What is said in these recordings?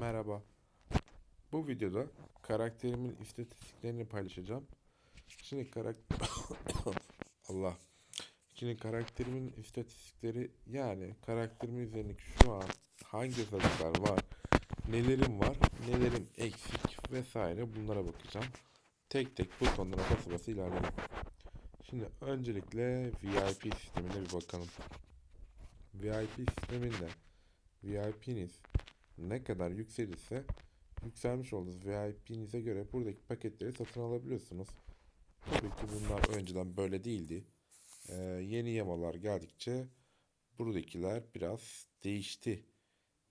Merhaba. Bu videoda karakterimin istatistiklerini paylaşacağım. Şimdi karakter Allah. Şimdi karakterimin istatistikleri yani karakterimin üzerindeki şu an hangi özellikler var, nelerim var, nelerim eksik vesaire bunlara bakacağım. Tek tek butonlara bası bası ilerleyelim. Şimdi öncelikle VIP sistemine bir bakalım. VIP sisteminde VIP'niz ne kadar yükselirse yükselmiş olduğunuz VIP'nize göre buradaki paketleri satın alabiliyorsunuz. Tabii ki bunlar önceden böyle değildi. Ee, yeni yamalar geldikçe buradakiler biraz değişti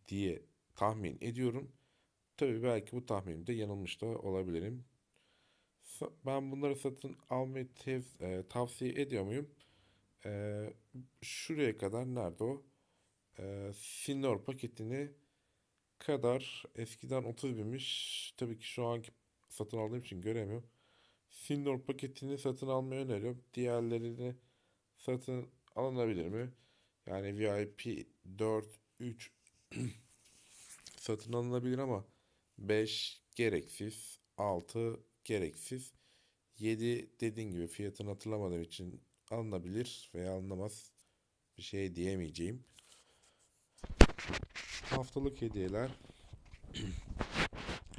diye tahmin ediyorum. Tabii belki bu tahminimde yanılmış da olabilirim. Ben bunları satın almayı tev- e, tavsiye ediyor muyum? E, şuraya kadar nerede o? E, ee, Sinor paketini kadar eskiden 30 binmiş. Tabii ki şu anki satın aldığım için göremiyorum. Sindor paketini satın almayı öneriyorum. Diğerlerini satın alınabilir mi? Yani VIP 4, 3 satın alınabilir ama 5 gereksiz, 6 gereksiz, 7 dediğin gibi fiyatını hatırlamadığım için alınabilir veya alınamaz bir şey diyemeyeceğim. Haftalık hediyeler.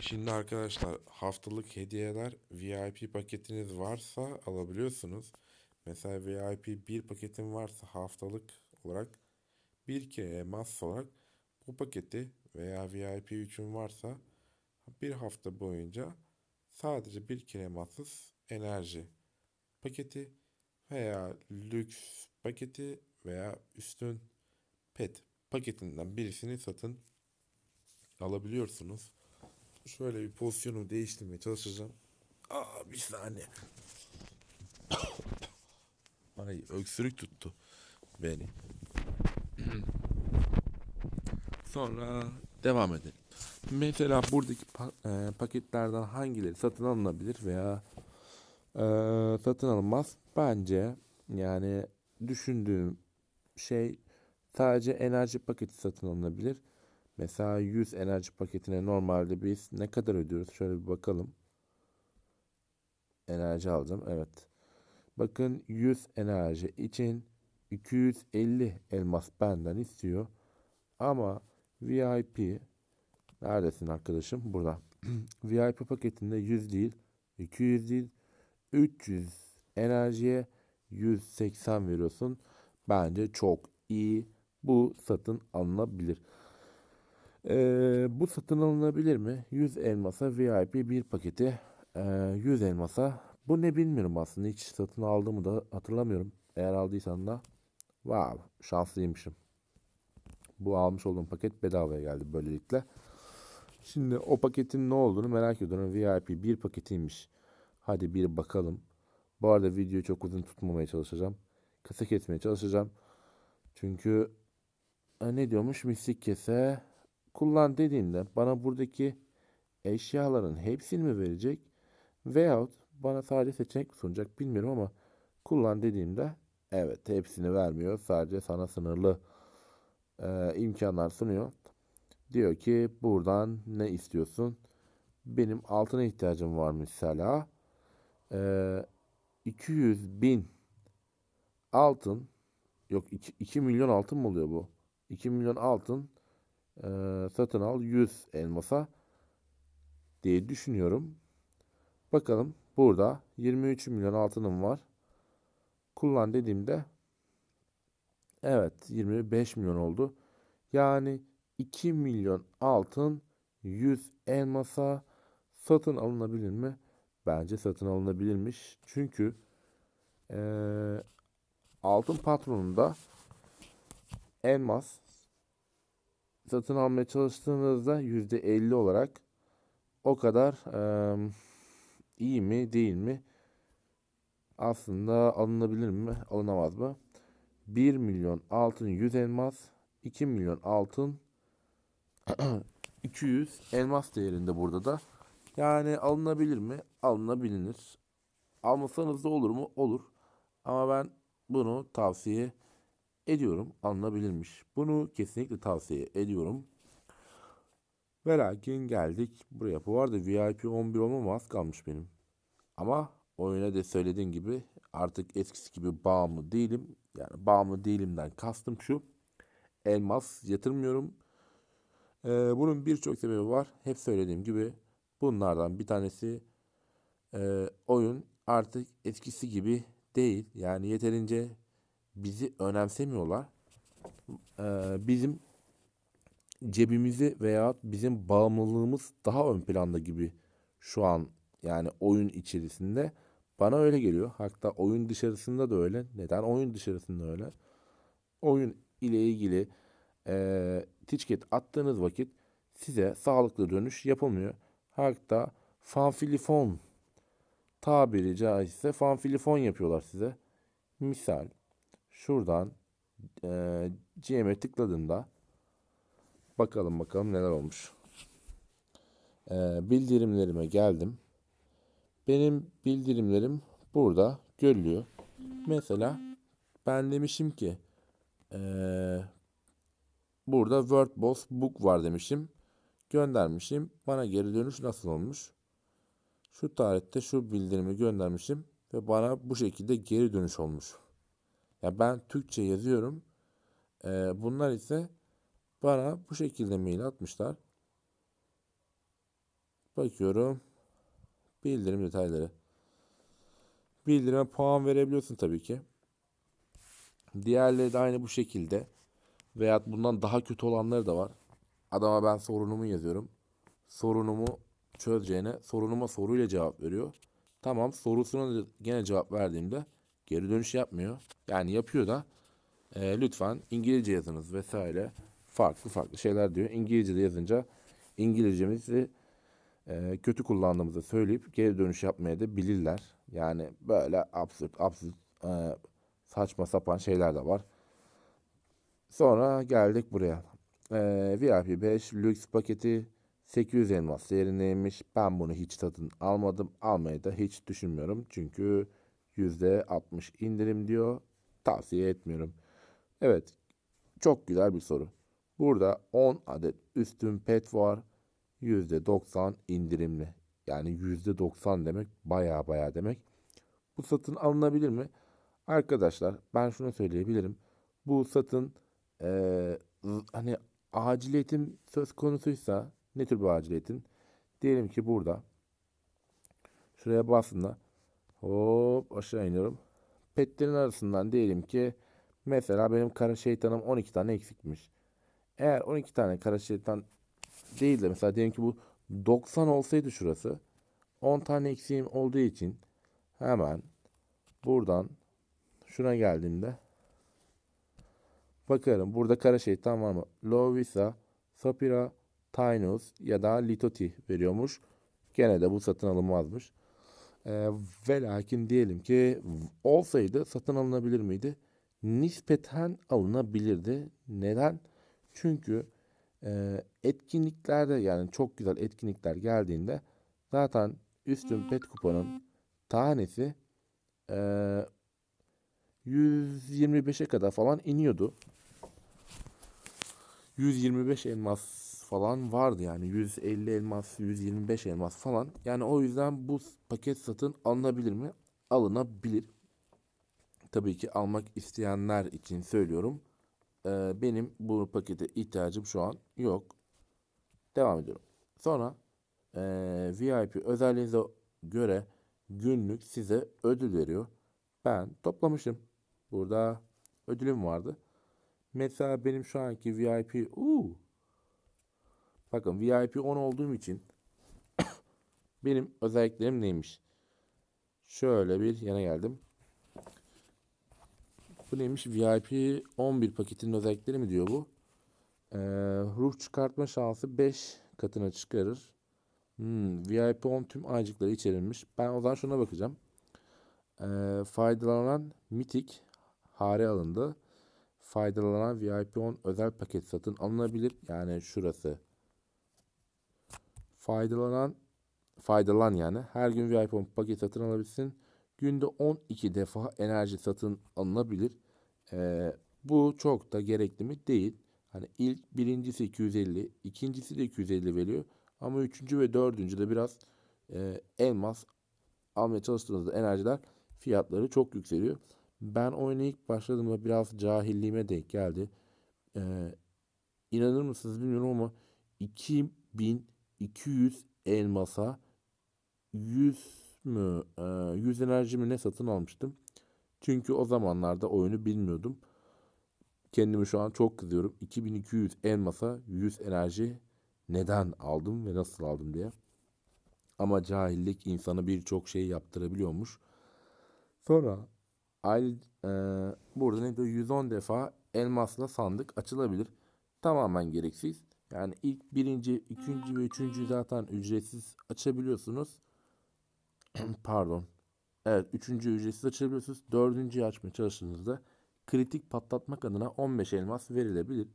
Şimdi arkadaşlar haftalık hediyeler VIP paketiniz varsa alabiliyorsunuz. Mesela VIP bir paketin varsa haftalık olarak bir kere elmas olarak bu paketi veya VIP 3'ün varsa bir hafta boyunca sadece bir kere massız enerji paketi veya lüks paketi veya üstün pet paketinden birisini satın alabiliyorsunuz. Şöyle bir pozisyonumu değiştirmeye çalışacağım. Aa bir saniye. Ay öksürük tuttu beni. Sonra devam edelim. Mesela buradaki pa e, paketlerden hangileri satın alınabilir veya e, satın alınmaz? Bence yani düşündüğüm şey Sadece enerji paketi satın alınabilir. Mesela 100 enerji paketine normalde biz ne kadar ödüyoruz? Şöyle bir bakalım. Enerji aldım. Evet. Bakın 100 enerji için 250 elmas benden istiyor. Ama VIP neredesin arkadaşım? Burada. VIP paketinde 100 değil, 200 değil, 300 enerjiye 180 veriyorsun. Bence çok iyi bu satın alınabilir. Ee, bu satın alınabilir mi? 100 elmasa VIP bir paketi. Ee, 100 elmasa. Bu ne bilmiyorum aslında. Hiç satın aldığımı da hatırlamıyorum. Eğer aldıysan da. Wow şanslıymışım. Bu almış olduğum paket bedavaya geldi böylelikle. Şimdi o paketin ne olduğunu merak ediyorum. VIP bir paketiymiş. Hadi bir bakalım. Bu arada videoyu çok uzun tutmamaya çalışacağım. Kısa kesmeye çalışacağım. Çünkü e, ne diyormuş mislik kese kullan dediğinde bana buradaki eşyaların hepsini mi verecek veyahut bana sadece seçenek mi sunacak bilmiyorum ama kullan dediğimde evet hepsini vermiyor sadece sana sınırlı e, imkanlar sunuyor. Diyor ki buradan ne istiyorsun? Benim altına ihtiyacım var mesela. E, 200 bin altın yok 2, 2 milyon altın mı oluyor bu? 2 milyon altın e, satın al 100 elmasa diye düşünüyorum. Bakalım burada 23 milyon altınım var. Kullan dediğimde evet 25 milyon oldu. Yani 2 milyon altın 100 elmasa satın alınabilir mi? Bence satın alınabilirmiş. Çünkü e, altın patronunda elmas satın almaya çalıştığınızda %50 olarak o kadar e, iyi mi değil mi aslında alınabilir mi alınamaz mı? 1 milyon altın 100 elmas 2 milyon altın 200 elmas değerinde burada da. Yani alınabilir mi? Alınabilir. Almasanız da olur mu? Olur. Ama ben bunu tavsiye ediyorum alınabilirmiş. Bunu kesinlikle tavsiye ediyorum. Ve lakin geldik buraya. Bu arada VIP 11 olmam az kalmış benim. Ama oyuna da söylediğim gibi artık eskisi gibi bağımlı değilim. Yani bağımlı değilimden kastım şu. Elmas yatırmıyorum. Ee, bunun birçok sebebi var. Hep söylediğim gibi bunlardan bir tanesi e, oyun artık eskisi gibi değil. Yani yeterince bizi önemsemiyorlar. Ee, bizim cebimizi veya bizim bağımlılığımız daha ön planda gibi şu an yani oyun içerisinde bana öyle geliyor. Hatta oyun dışarısında da öyle. Neden? Oyun dışarısında öyle. Oyun ile ilgili e, ticket attığınız vakit size sağlıklı dönüş yapılmıyor. Hatta fanfilifon tabiri caizse fanfilifon yapıyorlar size. Misal şuradan e, GM'e tıkladığımda bakalım bakalım neler olmuş. E, bildirimlerime geldim. Benim bildirimlerim burada görülüyor. Mesela ben demişim ki e, burada WordBoss Book var demişim. Göndermişim. Bana geri dönüş nasıl olmuş? Şu tarihte şu bildirimi göndermişim ve bana bu şekilde geri dönüş olmuş. Ya ben Türkçe yazıyorum. E, bunlar ise bana bu şekilde mail atmışlar. Bakıyorum. Bildirim detayları. Bildirime puan verebiliyorsun tabii ki. Diğerleri de aynı bu şekilde. Veya bundan daha kötü olanları da var. Adama ben sorunumu yazıyorum. Sorunumu çözeceğine sorunuma soruyla cevap veriyor. Tamam sorusuna gene cevap verdiğimde Geri dönüş yapmıyor. Yani yapıyor da e, lütfen İngilizce yazınız vesaire. Farklı farklı şeyler diyor. İngilizce'de yazınca İngilizcemizi e, kötü kullandığımızı söyleyip geri dönüş yapmaya da bilirler. Yani böyle absürt absürt e, saçma sapan şeyler de var. Sonra geldik buraya. E, VIP 5 lüks paketi 800 elmas değerindeymiş. Ben bunu hiç satın almadım. Almayı da hiç düşünmüyorum. Çünkü %60 indirim diyor. Tavsiye etmiyorum. Evet çok güzel bir soru. Burada 10 adet üstün pet var. %90 indirimli. Yani %90 demek baya baya demek. Bu satın alınabilir mi? Arkadaşlar ben şunu söyleyebilirim. Bu satın e, hani aciliyetim söz konusuysa ne tür bir aciliyetin? Diyelim ki burada şuraya bastığında Hop aşağı iniyorum. Petlerin arasından diyelim ki mesela benim kara şeytanım 12 tane eksikmiş. Eğer 12 tane kara şeytan değil de mesela diyelim ki bu 90 olsaydı şurası 10 tane eksiğim olduğu için hemen buradan şuna geldiğimde bakarım burada kara şeytan var mı? Lovisa, Sapira, Tainus ya da Litoti veriyormuş. Gene de bu satın alınmazmış. E, ve lakin diyelim ki olsaydı satın alınabilir miydi? Nispeten alınabilirdi. Neden? Çünkü e, etkinliklerde yani çok güzel etkinlikler geldiğinde zaten üstün pet kuponun tanesi e, 125'e kadar falan iniyordu. 125 elmas falan vardı yani 150 elmas 125 elmas falan yani o yüzden bu paket satın alınabilir mi alınabilir tabii ki almak isteyenler için söylüyorum ee, benim bu pakete ihtiyacım şu an yok devam ediyorum sonra e, ee, VIP özelliğinize göre günlük size ödül veriyor ben toplamışım burada ödülüm vardı mesela benim şu anki VIP uuu Bakın VIP 10 olduğum için benim özelliklerim neymiş? Şöyle bir yana geldim. Bu neymiş? VIP 11 paketinin özellikleri mi diyor bu? Ee, ruh çıkartma şansı 5 katına çıkarır. Hmm, VIP 10 tüm aycıkları içerilmiş. Ben o zaman şuna bakacağım. Ee, faydalanan mitik hare alındı. Faydalanan VIP 10 özel paket satın alınabilir. Yani şurası faydalanan faydalan yani her gün VIP paket satın alabilirsin. Günde 12 defa enerji satın alınabilir. Ee, bu çok da gerekli mi? Değil. Hani ilk birincisi 250, ikincisi de 250 veriyor. Ama üçüncü ve dördüncü de biraz e, elmas almaya çalıştığınızda enerjiler fiyatları çok yükseliyor. Ben oyuna ilk başladığımda biraz cahilliğime denk geldi. Ee, inanır mısınız bilmiyorum ama 2000 200 elmasa 100 mü 100 e, enerjimi ne satın almıştım. Çünkü o zamanlarda oyunu bilmiyordum. Kendimi şu an çok kızıyorum. 2200 elmasa 100 enerji neden aldım ve nasıl aldım diye. Ama cahillik insana birçok şey yaptırabiliyormuş. Sonra aile, e, burada ne diyor? 110 defa elmasla sandık açılabilir. Tamamen gereksiz. Yani ilk birinci, ikinci ve üçüncü zaten ücretsiz açabiliyorsunuz. Pardon. Evet üçüncü ücretsiz açabiliyorsunuz. Dördüncüyü açmaya çalıştığınızda kritik patlatmak adına 15 elmas verilebilir.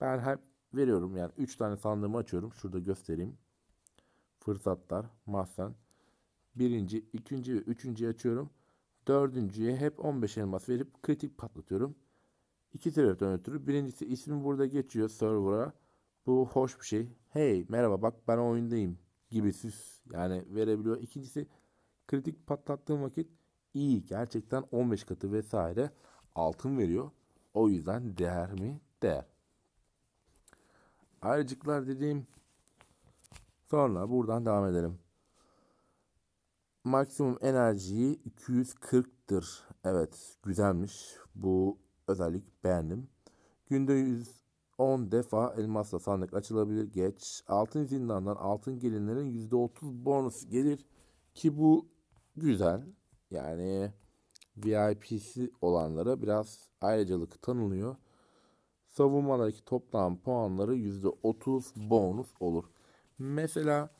Ben hep veriyorum yani 3 tane sandığımı açıyorum. Şurada göstereyim. Fırsatlar, mahzen. Birinci, ikinci ve üçüncüyü açıyorum. Dördüncüye hep 15 elmas verip kritik patlatıyorum. İki sebepten ötürü. Birincisi ismi burada geçiyor server'a. Bu hoş bir şey. Hey merhaba bak ben oyundayım gibi süs yani verebiliyor. İkincisi kritik patlattığım vakit iyi gerçekten 15 katı vesaire altın veriyor. O yüzden değer mi? Değer. Ayrıcıklar dediğim sonra buradan devam edelim. Maksimum enerjiyi 240'tır. Evet güzelmiş. Bu özellik beğendim. Günde 100 10 defa elmasla sandık açılabilir. Geç. Altın zindandan altın gelinlerin %30 bonus gelir. Ki bu güzel. Yani VIP'si olanlara biraz ayrıcalık tanınıyor. Savunmadaki toplam puanları %30 bonus olur. Mesela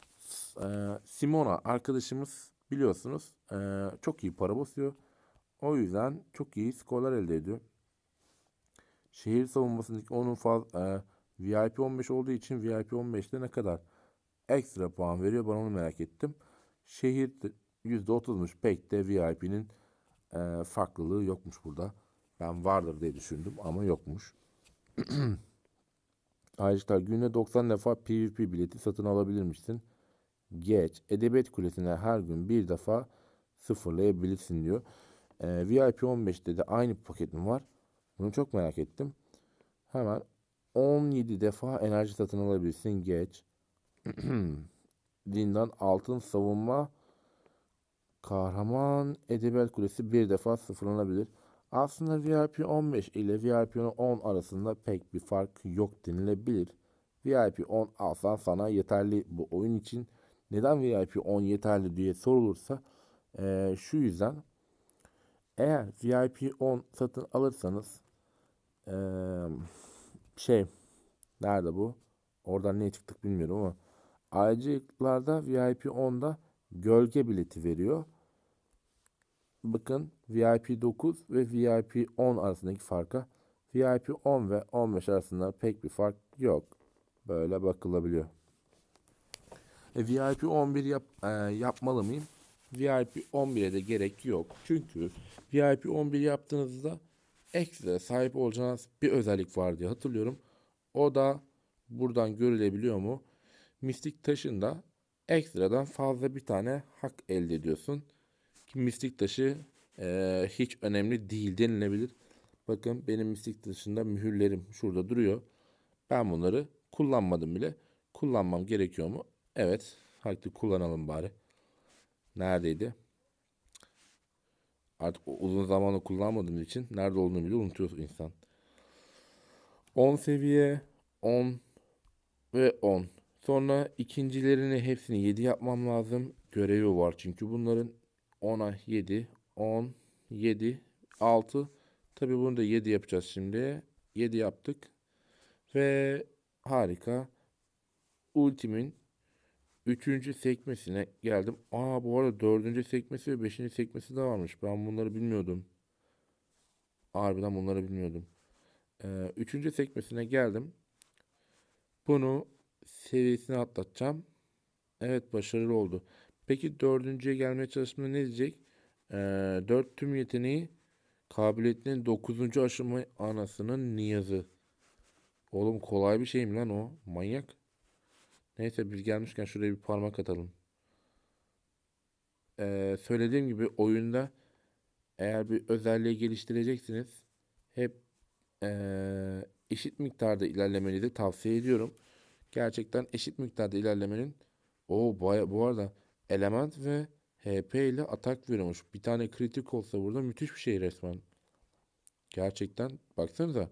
e, Simona arkadaşımız biliyorsunuz e, çok iyi para basıyor. O yüzden çok iyi skorlar elde ediyor. Şehir savunmasındaki onun faz, e, VIP 15 olduğu için VIP 15'te ne kadar ekstra puan veriyor ben onu merak ettim. Şehir %30'muş pek de VIP'nin e, farklılığı yokmuş burada. Ben vardır diye düşündüm ama yokmuş. Ayrıca günde 90 defa PvP bileti satın alabilirmişsin. Geç. Edebiyat Kulesi'ne her gün bir defa sıfırlayabilirsin diyor. E, VIP 15'te de aynı paketim var. Bunu çok merak ettim. Hemen 17 defa enerji satın alabilirsin. Geç. Dindan altın savunma kahraman Edebel kulesi bir defa sıfırlanabilir. Aslında VIP 15 ile VIP 10 arasında pek bir fark yok denilebilir. VIP 10 alsan sana yeterli bu oyun için. Neden VIP 10 yeterli diye sorulursa e, şu yüzden eğer VIP 10 satın alırsanız ee, şey nerede bu? Oradan niye çıktık bilmiyorum ama aycıklarda VIP 10'da gölge bileti veriyor. Bakın VIP 9 ve VIP 10 arasındaki farka VIP 10 ve 15 arasında pek bir fark yok. Böyle bakılabiliyor. E, VIP 11 yap, e, yapmalı mıyım? VIP 11'e de gerek yok. Çünkü VIP 11 yaptığınızda ekstra sahip olacağınız bir özellik var diye hatırlıyorum. O da buradan görülebiliyor mu? Mistik taşında ekstradan fazla bir tane hak elde ediyorsun. Ki mistik taşı e, hiç önemli değil denilebilir. Bakın benim mistik taşında mühürlerim şurada duruyor. Ben bunları kullanmadım bile. Kullanmam gerekiyor mu? Evet. Hadi kullanalım bari. Neredeydi? artık uzun zamanı kullanmadığım için nerede olduğunu bile unutuyor insan. 10 seviye, 10 ve 10. Sonra ikincilerini hepsini 7 yapmam lazım. Görevi var çünkü bunların 10'a 7, 10, 7, 6. Tabii bunu da 7 yapacağız şimdi. 7 yaptık. Ve harika. Ultimin Üçüncü sekmesine geldim. Aa bu arada dördüncü sekmesi ve beşinci sekmesi de varmış. Ben bunları bilmiyordum. Harbiden bunları bilmiyordum. Ee, üçüncü sekmesine geldim. Bunu seviyesine atlatacağım. Evet başarılı oldu. Peki dördüncüye gelmeye çalışmada ne diyecek? Ee, dört tüm yeteneği kabiliyetinin dokuzuncu aşımı anasının niyazı. Oğlum kolay bir şey mi lan o? Manyak. Neyse biz gelmişken şuraya bir parmak atalım. Ee, söylediğim gibi oyunda eğer bir özelliği geliştireceksiniz hep ee, eşit miktarda ilerlemenizi tavsiye ediyorum. Gerçekten eşit miktarda ilerlemenin o bu arada element ve HP ile atak veriyormuş. Bir tane kritik olsa burada müthiş bir şey resmen. Gerçekten baksanıza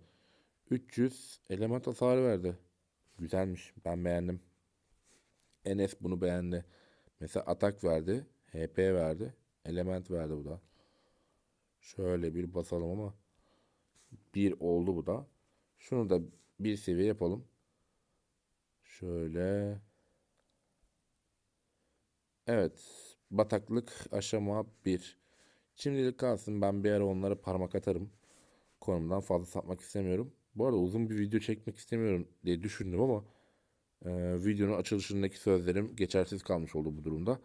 300 element hasarı verdi. Güzelmiş. Ben beğendim. Enes bunu beğendi. Mesela atak verdi. HP verdi. Element verdi bu da. Şöyle bir basalım ama. Bir oldu bu da. Şunu da bir seviye yapalım. Şöyle. Evet. Bataklık aşama bir. Şimdilik kalsın ben bir ara onlara parmak atarım. Konumdan fazla satmak istemiyorum. Bu arada uzun bir video çekmek istemiyorum diye düşündüm ama ee, videonun açılışındaki sözlerim geçersiz kalmış oldu bu durumda.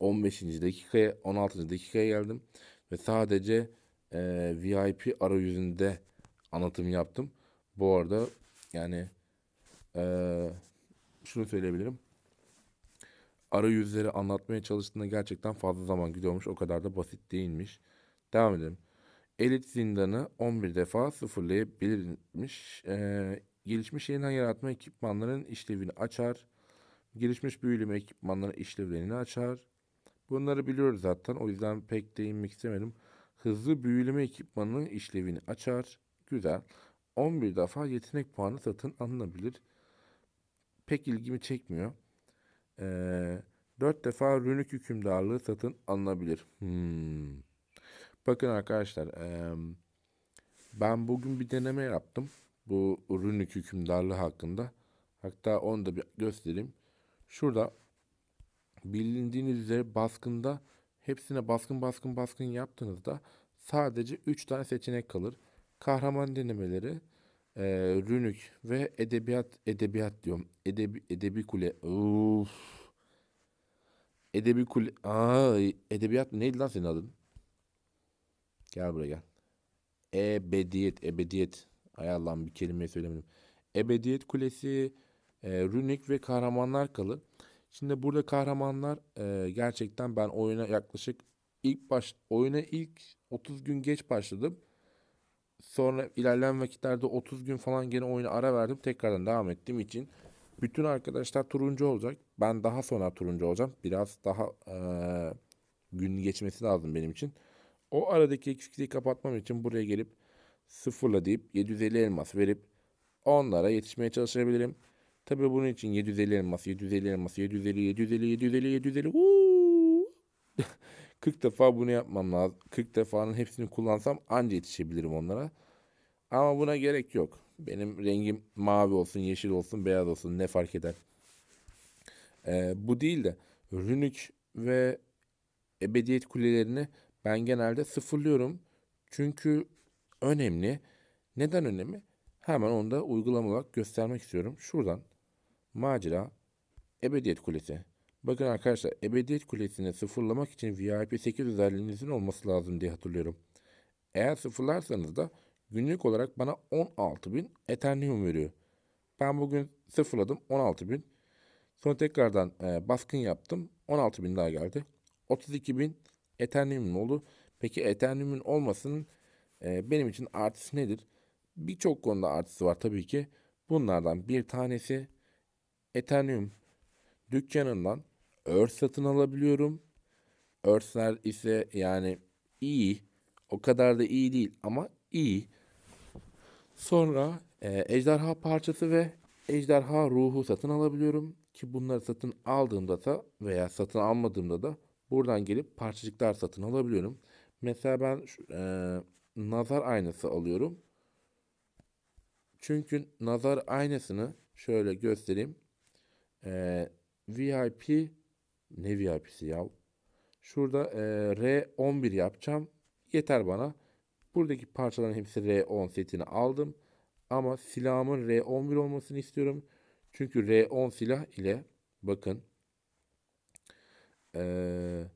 15. dakikaya 16. dakikaya geldim ve sadece e, VIP arayüzünde anlatım yaptım. Bu arada yani e, şunu söyleyebilirim. Arayüzleri anlatmaya çalıştığında gerçekten fazla zaman gidiyormuş. O kadar da basit değilmiş. Devam edelim. Elit zindanı 11 defa sıfırlayabilirmiş. E, Gelişmiş yeniden yaratma ekipmanlarının işlevini açar. Gelişmiş büyüleme ekipmanlarının işlevlerini açar. Bunları biliyoruz zaten. O yüzden pek değinmek istemedim. Hızlı büyüleme ekipmanının işlevini açar. Güzel. 11 defa yetenek puanı satın alınabilir. Pek ilgimi çekmiyor. Ee, 4 defa rünük hükümdarlığı satın alınabilir. Hmm. Bakın arkadaşlar. E, ben bugün bir deneme yaptım. Bu Rünük hükümdarlığı hakkında. Hatta onu da bir göstereyim. Şurada bilindiğiniz üzere baskında hepsine baskın baskın baskın yaptığınızda sadece 3 tane seçenek kalır. Kahraman denemeleri, e, Rünük ve edebiyat edebiyat diyorum. Edebi, edebi kule. Uf. Edebi kule. Aa, edebiyat neydi lan senin adın? Gel buraya gel. Ebediyet, ebediyet. Hay Allah'ım bir kelime söylemedim. Ebediyet Kulesi, e, Rünik ve Kahramanlar Kalı. Şimdi burada kahramanlar e, gerçekten ben oyuna yaklaşık ilk baş oyuna ilk 30 gün geç başladım. Sonra ilerleyen vakitlerde 30 gün falan gene oyunu ara verdim. Tekrardan devam ettiğim için bütün arkadaşlar turuncu olacak. Ben daha sonra turuncu olacağım. Biraz daha e, gün geçmesi lazım benim için. O aradaki eksikliği kapatmam için buraya gelip sıfırla deyip 750 elmas verip onlara yetişmeye çalışabilirim. Tabii bunun için 750 elmas, 750 elmas, 750, 750, 750, 750. Uuu. 40 defa bunu yapmam lazım. 40 defanın hepsini kullansam anca yetişebilirim onlara. Ama buna gerek yok. Benim rengim mavi olsun, yeşil olsun, beyaz olsun ne fark eder. Ee, bu değil de Rünük ve Ebediyet kulelerini ben genelde sıfırlıyorum. Çünkü önemli. Neden önemli? Hemen onu da uygulama olarak göstermek istiyorum. Şuradan macera ebediyet kulesi. Bakın arkadaşlar ebediyet kulesini sıfırlamak için VIP 8 özelliğinizin olması lazım diye hatırlıyorum. Eğer sıfırlarsanız da günlük olarak bana 16.000 eternium veriyor. Ben bugün sıfırladım 16.000. Sonra tekrardan e, baskın yaptım. 16.000 daha geldi. 32.000 eternium oldu. Peki Ethereum'un olmasının e, benim için artısı nedir? Birçok konuda artısı var tabii ki. Bunlardan bir tanesi Ethereum dükkanından Earth satın alabiliyorum. Earth'ler ise yani iyi. O kadar da iyi değil ama iyi. Sonra e, ejderha parçası ve ejderha ruhu satın alabiliyorum. Ki bunları satın aldığımda da veya satın almadığımda da buradan gelip parçacıklar satın alabiliyorum. Mesela ben e, nazar aynası alıyorum. Çünkü nazar aynasını şöyle göstereyim. Ee, VIP ne VIP'si ya? Şurada e, R11 yapacağım. Yeter bana. Buradaki parçaların hepsi R10 setini aldım. Ama silahımın R11 olmasını istiyorum. Çünkü R10 silah ile bakın. Eee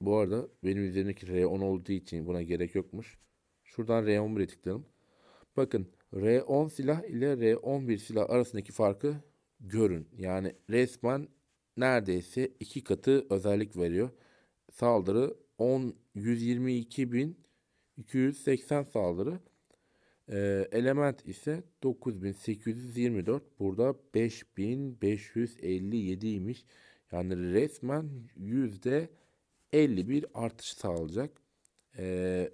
bu arada benim üzerindeki R10 olduğu için buna gerek yokmuş. Şuradan R11'e tıklayalım. Bakın R10 silah ile R11 silah arasındaki farkı görün. Yani resmen neredeyse iki katı özellik veriyor. Saldırı 10 122.280 saldırı. Ee, element ise 9824. Burada 5557 imiş. Yani resmen yüzde 51 artış sağlayacak. Ee,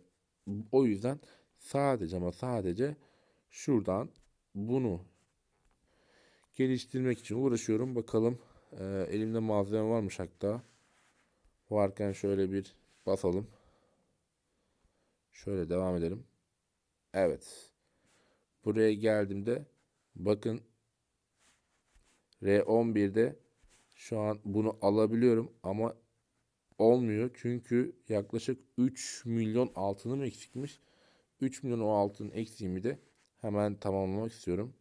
o yüzden sadece ama sadece şuradan bunu geliştirmek için uğraşıyorum. Bakalım e, elimde malzeme varmış hatta. Varken şöyle bir basalım. Şöyle devam edelim. Evet. Buraya geldiğimde bakın R11'de şu an bunu alabiliyorum ama olmuyor. Çünkü yaklaşık 3 milyon altınım eksikmiş. 3 milyon o altın eksiğimi de hemen tamamlamak istiyorum.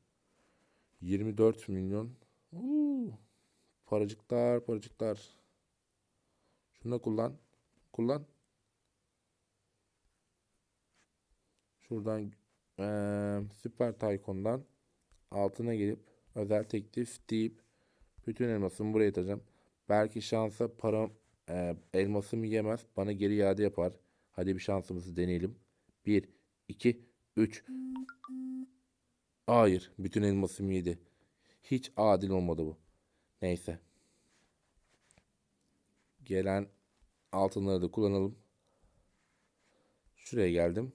24 milyon. Uuu. Paracıklar paracıklar. Şunu da kullan. Kullan. Şuradan ee, Süper Taykon'dan altına gelip özel teklif deyip bütün elmasımı buraya atacağım. Belki şansa param e, elmasımı yemez bana geri iade yapar. Hadi bir şansımızı deneyelim. 1, 2, 3. Hayır bütün elmasımı yedi. Hiç adil olmadı bu. Neyse. Gelen altınları da kullanalım. Şuraya geldim.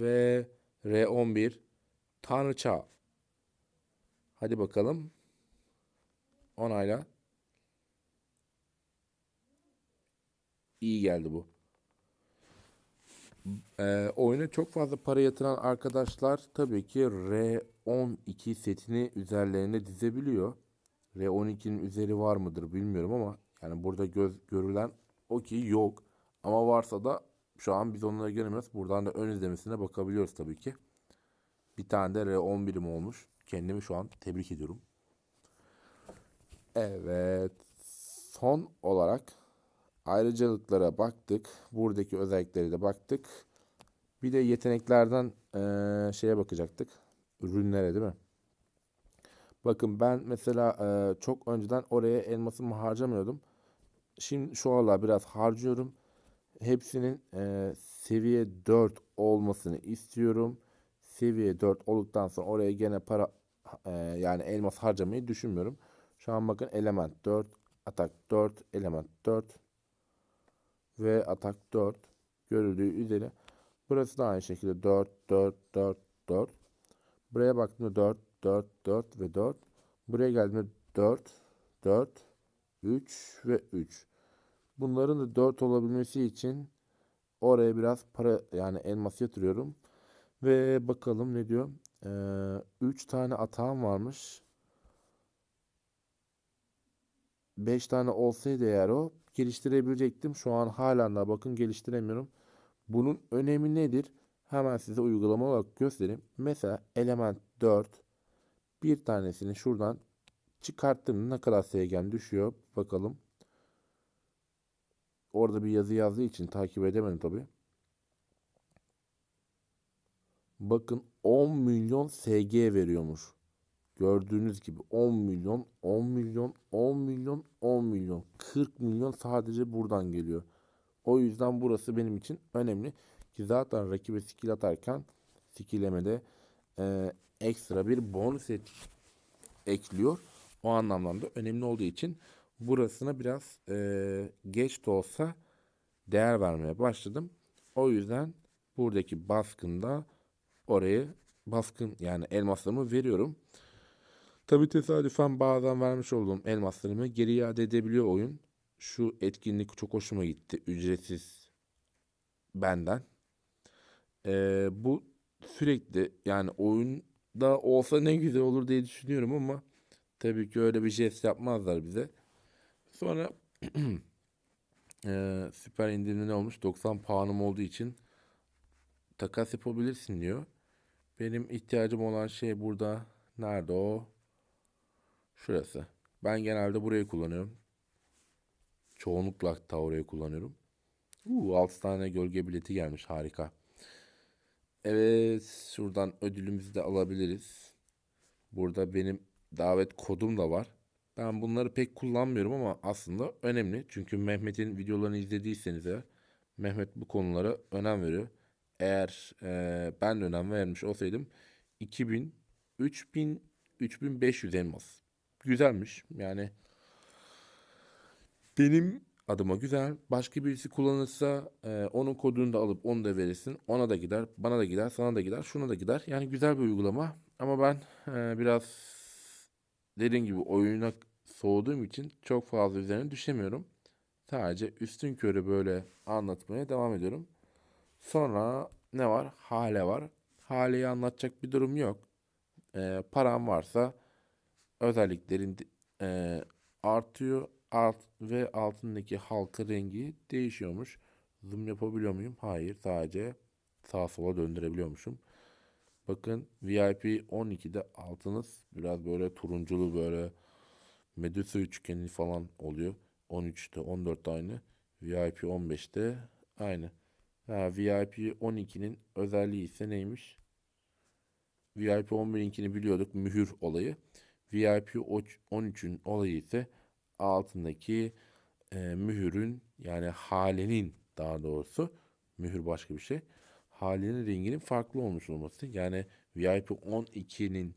Ve R11 Tanrıça. Hadi bakalım. Onayla. iyi geldi bu. E, oyuna çok fazla para yatıran arkadaşlar tabii ki R12 setini üzerlerine dizebiliyor. R12'nin üzeri var mıdır bilmiyorum ama yani burada göz görülen o ki yok. Ama varsa da şu an biz onları göremiyoruz. Buradan da ön izlemesine bakabiliyoruz tabii ki. Bir tane de R11'im olmuş. Kendimi şu an tebrik ediyorum. Evet. Son olarak ayrıcalıklara baktık. Buradaki özellikleri de baktık. Bir de yeteneklerden e, şeye bakacaktık. Ürünlere değil mi? Bakın ben mesela e, çok önceden oraya elmasımı harcamıyordum. Şimdi şu aralar biraz harcıyorum. Hepsinin e, seviye 4 olmasını istiyorum. Seviye 4 olduktan sonra oraya gene para e, yani elmas harcamayı düşünmüyorum. Şu an bakın element 4, atak 4, element 4, ve atak 4 görüldüğü üzere. Burası da aynı şekilde 4, 4, 4, 4. Buraya baktığımda 4, 4, 4 ve 4. Buraya geldiğimde 4, 4, 3 ve 3. Bunların da 4 olabilmesi için oraya biraz para yani elmas yatırıyorum. Ve bakalım ne diyor. Ee, tane atağım varmış. 5 tane olsaydı eğer o geliştirebilecektim. Şu an hala da bakın geliştiremiyorum. Bunun önemi nedir? Hemen size uygulama olarak göstereyim. Mesela element 4 bir tanesini şuradan çıkarttım. Ne kadar sevgen düşüyor bakalım. Orada bir yazı yazdığı için takip edemedim tabi. Bakın 10 milyon SG veriyormuş. Gördüğünüz gibi 10 milyon, 10 milyon, 10 milyon, 10 milyon, 40 milyon sadece buradan geliyor. O yüzden burası benim için önemli. Ki zaten rakibe skill atarken skillemede e, ekstra bir bonus et, ekliyor. O anlamdan da önemli olduğu için burasına biraz e, geç de olsa değer vermeye başladım. O yüzden buradaki baskında oraya baskın yani elmaslarımı veriyorum. Tabi tesadüfen bazen vermiş olduğum elmaslarımı geri iade edebiliyor oyun. Şu etkinlik çok hoşuma gitti. Ücretsiz benden. Ee, bu sürekli yani oyunda olsa ne güzel olur diye düşünüyorum ama tabii ki öyle bir jest yapmazlar bize. Sonra e, süper indirimli olmuş 90 puanım olduğu için takas yapabilirsin diyor. Benim ihtiyacım olan şey burada nerede o? Şurası. Ben genelde burayı kullanıyorum. Çoğunlukla hatta orayı kullanıyorum. Uuu 6 tane gölge bileti gelmiş harika. Evet şuradan ödülümüzü de alabiliriz. Burada benim davet kodum da var. Ben bunları pek kullanmıyorum ama aslında önemli. Çünkü Mehmet'in videolarını izlediyseniz de Mehmet bu konulara önem veriyor. Eğer e, ben de önem vermiş olsaydım 2000, 3000, 3500 elmas güzelmiş. Yani benim adıma güzel. Başka birisi kullanırsa e, onun kodunu da alıp onu da verirsin. Ona da gider, bana da gider, sana da gider, şuna da gider. Yani güzel bir uygulama. Ama ben e, biraz dediğim gibi oyuna soğuduğum için çok fazla üzerine düşemiyorum. Sadece üstün körü böyle anlatmaya devam ediyorum. Sonra ne var? Hale var. Haleyi anlatacak bir durum yok. E, param varsa özelliklerin e, artıyor alt ve altındaki halka rengi değişiyormuş. Zoom yapabiliyor muyum? Hayır. Sadece sağa sola döndürebiliyormuşum. Bakın VIP 12'de altınız biraz böyle turunculu böyle Medusa üçgeni falan oluyor. 13'te 14 aynı. VIP 15'te aynı. Ha, VIP 12'nin özelliği ise neymiş? VIP 11'inkini biliyorduk mühür olayı. VIP 13'ün olayı ise altındaki e, mühürün yani halenin daha doğrusu mühür başka bir şey. Halenin renginin farklı olmuş olması. Yani VIP 12'nin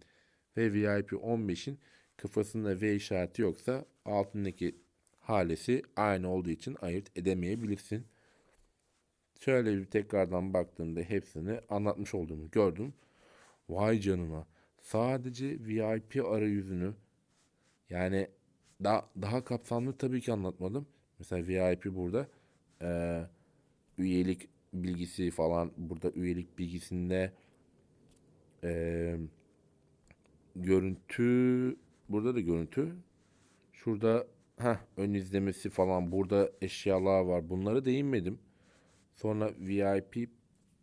ve VIP 15'in kafasında V işareti yoksa altındaki halesi aynı olduğu için ayırt edemeyebilirsin. Şöyle bir tekrardan baktığımda hepsini anlatmış olduğumu gördüm. Vay canına sadece VIP arayüzünü yani daha, daha kapsamlı tabii ki anlatmadım. Mesela VIP burada e, üyelik bilgisi falan burada üyelik bilgisinde e, görüntü burada da görüntü şurada heh, ön izlemesi falan burada eşyalar var bunları değinmedim. Sonra VIP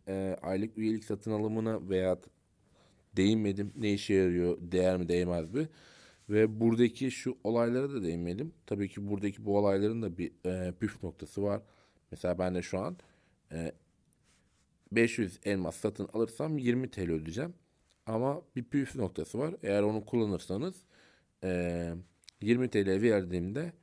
e, aylık üyelik satın alımına veya değinmedim. Ne işe yarıyor, değer mi değmez mi? Ve buradaki şu olaylara da değinmedim. Tabii ki buradaki bu olayların da bir e, püf noktası var. Mesela ben de şu an e, 500 elmas satın alırsam 20 TL ödeyeceğim. Ama bir püf noktası var. Eğer onu kullanırsanız e, 20 TL verdiğimde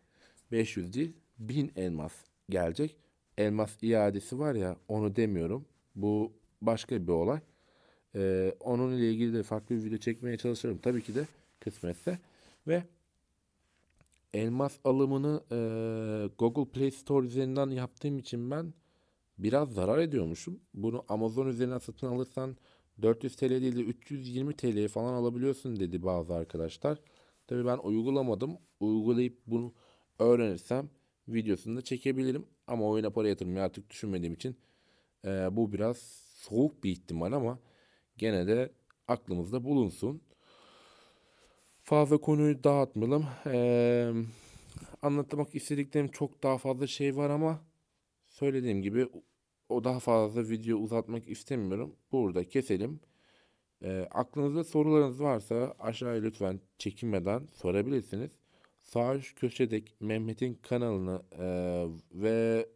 500 değil 1000 elmas gelecek. Elmas iadesi var ya onu demiyorum. Bu başka bir olay. Ee, onun ile ilgili de farklı bir video çekmeye çalışıyorum Tabii ki de kısmetse. Ve elmas alımını e, Google Play Store üzerinden yaptığım için ben biraz zarar ediyormuşum. Bunu Amazon üzerinden satın alırsan 400 TL değil de 320 TL falan alabiliyorsun dedi bazı arkadaşlar. Tabii ben uygulamadım. Uygulayıp bunu öğrenirsem videosunu da çekebilirim. Ama oyuna para yatırmayı artık düşünmediğim için e, bu biraz soğuk bir ihtimal ama gene de aklımızda bulunsun. Fazla konuyu dağıtmayalım. Ee, anlatmak istediklerim çok daha fazla şey var ama söylediğim gibi o daha fazla video uzatmak istemiyorum. Burada keselim. E, aklınızda sorularınız varsa aşağıya lütfen çekinmeden sorabilirsiniz. Sağ üst köşedeki Mehmet'in kanalını e, ve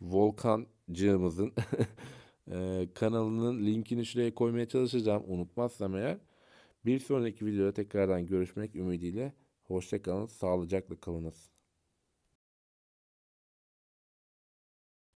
Volkancığımızın e, kanalının linkini şuraya koymaya çalışacağım. Unutmazsam eğer. Bir sonraki videoda tekrardan görüşmek ümidiyle. Hoşçakalın, sağlıcakla kalınız.